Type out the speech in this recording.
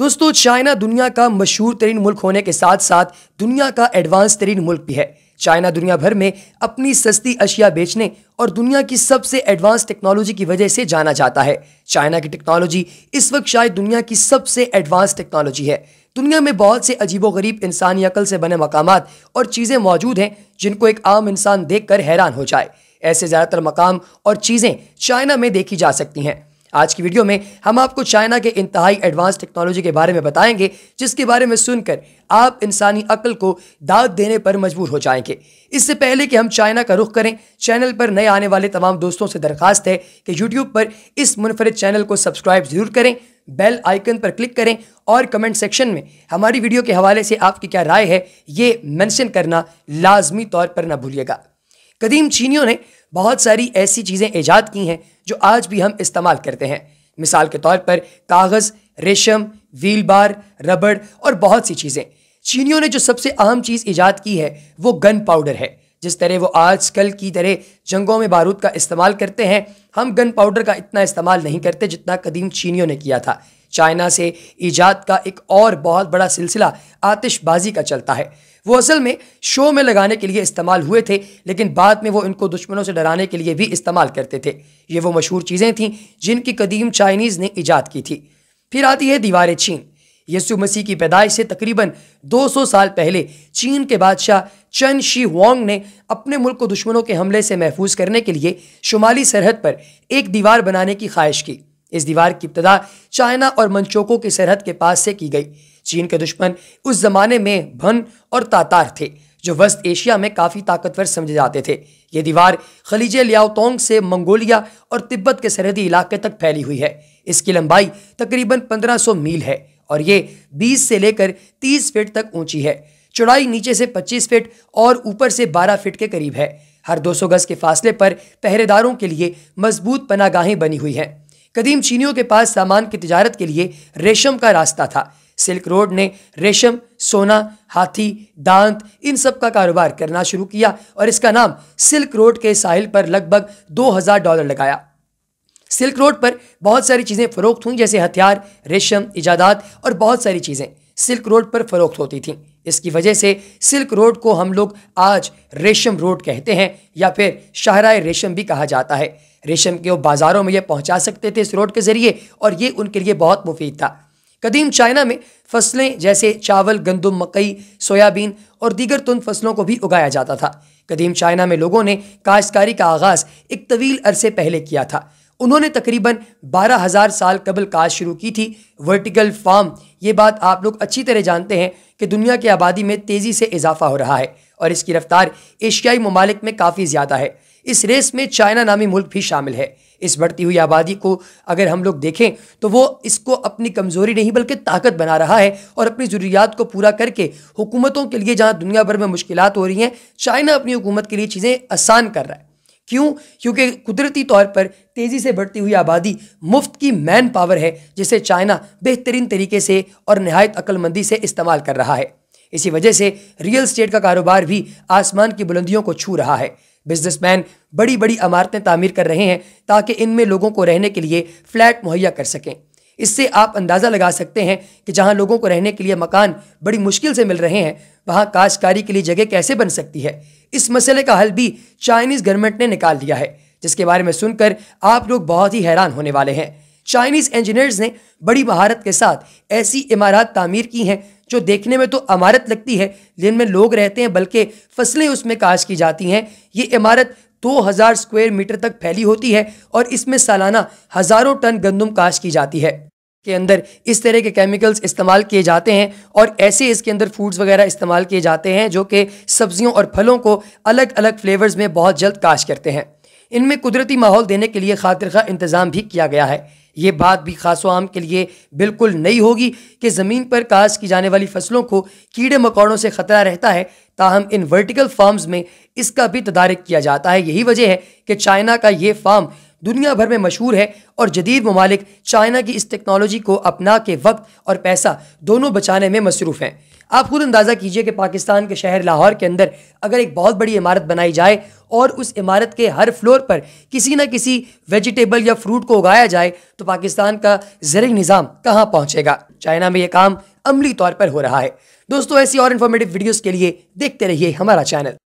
दोस्तों चाइना दुनिया का मशहूर तरीन मुल्क होने के साथ साथ दुनिया का एडवांस तरीन मुल्क भी है चाइना दुनिया भर में अपनी सस्ती अशिया बेचने और दुनिया की सबसे एडवांस टेक्नोलॉजी की वजह से जाना जाता है चाइना की टेक्नोलॉजी इस वक्त शायद दुनिया की सबसे एडवांस टेक्नोलॉजी है दुनिया में बहुत से अजीबोगरीब इंसानी अकल से बने मकाम और चीज़ें मौजूद हैं जिनको एक आम इंसान देख कर हैरान हो जाए ऐसे ज़्यादातर मकाम और चीज़ें चाइना में देखी जा सकती हैं आज की वीडियो में हम आपको चाइना के इंतहाई एडवांस टेक्नोलॉजी के बारे में बताएंगे जिसके बारे में सुनकर आप इंसानी अकल को दाद देने पर मजबूर हो जाएंगे इससे पहले कि हम चाइना का रुख करें चैनल पर नए आने वाले तमाम दोस्तों से दरखास्त है कि यूट्यूब पर इस मुनफरद चैनल को सब्सक्राइब ज़रूर करें बेल आइकन पर क्लिक करें और कमेंट सेक्शन में हमारी वीडियो के हवाले से आपकी क्या राय है ये मैंशन करना लाजमी तौर पर ना भूलिएगा कदीम चीनियों ने बहुत सारी ऐसी चीज़ें ईजाद की हैं जो आज भी हम इस्तेमाल करते हैं मिसाल के तौर पर कागज़ रेशम व्हील बार रबड़ और बहुत सी चीज़ें चीनियों ने जो सबसे अहम चीज़ ईजाद की है वो गन पाउडर है जिस तरह वो आजकल की तरह जंगों में बारूद का इस्तेमाल करते हैं हम गन पाउडर का इतना इस्तेमाल नहीं करते जितना कदीम चीनियों ने किया था चाइना से ईजाद का एक और बहुत बड़ा सिलसिला आतिशबाजी का चलता है वो असल में शो में लगाने के लिए इस्तेमाल हुए थे लेकिन बाद में वो इनको दुश्मनों से डराने के लिए भी इस्तेमाल करते थे ये वो मशहूर चीज़ें थीं जिनकी कदीम चाइनीज़ ने ईजाद की थी फिर आती है दीवार चीन यसु मसीह की पैदाइश से तकरीबन 200 साल पहले चीन के बादशाह चन शी वांग ने अपने मुल्क को दुश्मनों के हमले से महफूज करने के लिए शुमाली सरहद पर एक दीवार बनाने की ख्वाहिश की इस दीवार की इब्तदा चाइना और मंचोको की सरहद के पास से की गई चीन के दुश्मन उस जमाने में भन और तातार थे जो वस्त एशिया में काफ़ी ताकतवर समझे जाते थे ये दीवार खलीज लियाओतोंग से मंगोलिया और तिब्बत के सरहदी इलाके तक फैली हुई है इसकी लंबाई तकरीबन 1500 मील है और ये 20 से लेकर 30 फीट तक ऊंची है चौड़ाई नीचे से 25 फीट और ऊपर से 12 फीट के करीब है हर 200 गज के फासले पर पहरेदारों के लिए मजबूत पनागाहें बनी हुई हैं कदीम चीनियों के पास सामान की तजारत के लिए रेशम का रास्ता था सिल्क रोड ने रेशम सोना हाथी दांत इन सब का कारोबार करना शुरू किया और इसका नाम सिल्क रोड के साहिल पर लगभग 2000 डॉलर लगाया सिल्क रोड पर बहुत सारी चीज़ें फ़रोख्त हुई जैसे हथियार रेशम इजादात और बहुत सारी चीज़ें सिल्क रोड पर फ़रोख्त होती थीं इसकी वजह से सिल्क रोड को हम लोग आज रेशम रोड कहते हैं या फिर शाहरा रेशम भी कहा जाता है रेशम के वो बाज़ारों में ये पहुंचा सकते थे इस रोड के ज़रिए और ये उनके लिए बहुत मुफीद था कदीम चाइना में फसलें जैसे चावल गंदम मकई सोयाबीन और दीगर तुंद फसलों को भी उगाया जाता था कदीम चाइना में लोगों ने काश्तकारी का आगाज़ एक तवील अरसे पहले किया था उन्होंने तकरीबन बारह हज़ार साल कबल काश शुरू की थी वर्टिकल फार्म ये बात आप लोग अच्छी तरह जानते हैं कि दुनिया की आबादी में तेज़ी से इजाफा हो रहा है और इसकी रफ्तार एशियाई ममालिक में काफ़ी ज़्यादा है इस रेस में चाइना नामी मुल्क भी शामिल है इस बढ़ती हुई आबादी को अगर हम लोग देखें तो वो इसको अपनी कमज़ोरी नहीं बल्कि ताकत बना रहा है और अपनी ज़रूरियात को पूरा करके हुकूमतों के लिए जहाँ दुनिया भर में मुश्किल हो रही हैं चाइना अपनी हुकूमत के लिए चीज़ें आसान कर रहा है क्यों क्योंकि कुदरती तौर पर तेज़ी से बढ़ती हुई आबादी मुफ्त की मैन पावर है जिसे चाइना बेहतरीन तरीके से और नहायत अक्लमंदी से इस्तेमाल कर रहा है इसी वजह से रियल स्टेट का कारोबार भी आसमान की बुलंदियों को छू रहा है बिजनेसमैन बड़ी बड़ी इमारतें तामीर कर रहे हैं ताकि इनमें लोगों को रहने के लिए फ्लैट मुहैया कर सकें इससे आप अंदाज़ा लगा सकते हैं कि जहां लोगों को रहने के लिए मकान बड़ी मुश्किल से मिल रहे हैं वहां काश्तकारी के लिए जगह कैसे बन सकती है इस मसले का हल भी चाइनीज़ गवर्नमेंट ने निकाल दिया है जिसके बारे में सुनकर आप लोग बहुत ही हैरान होने वाले हैं चाइनीज़ इंजीनियर्स ने बड़ी महारत के साथ ऐसी इमारत तामीर की हैं जो देखने में तो अमारत लगती है जिनमें लोग रहते हैं बल्कि फसलें उसमें काश की जाती हैं ये इमारत 2000 स्क्वायर मीटर तक फैली होती है और इसमें सालाना हज़ारों टन गंदम काश की जाती है के अंदर इस तरह के केमिकल्स इस्तेमाल किए जाते हैं और ऐसे इसके अंदर फूड्स वगैरह इस्तेमाल किए जाते हैं जो कि सब्जियों और फलों को अलग अलग फ्लेवर्स में बहुत जल्द काश करते हैं इनमें कुदरती माहौल देने के लिए खातिर इंतज़ाम भी किया गया है ये बात भी खास आम के लिए बिल्कुल नई होगी कि ज़मीन पर काज की जाने वाली फसलों को कीड़े मकौड़ों से ख़तरा रहता है ताहम इन वर्टिकल फार्म्स में इसका भी तदारक किया जाता है यही वजह है कि चाइना का ये फार्म दुनिया भर में मशहूर है और जदीद ममालिक चाइना की इस टेक्नोलॉजी को अपना के वक्त और पैसा दोनों बचाने में मसरूफ़ हैं आप खुद अंदाज़ा कीजिए कि पाकिस्तान के शहर लाहौर के अंदर अगर एक बहुत बड़ी इमारत बनाई जाए और उस इमारत के हर फ्लोर पर किसी न किसी वेजिटेबल या फ्रूट को उगाया जाए तो पाकिस्तान का जरिए निज़ाम कहाँ पहुँचेगा चाइना में ये काम अमली तौर पर हो रहा है दोस्तों ऐसी और इन्फॉर्मेटिव वीडियोज़ के लिए देखते रहिए हमारा चैनल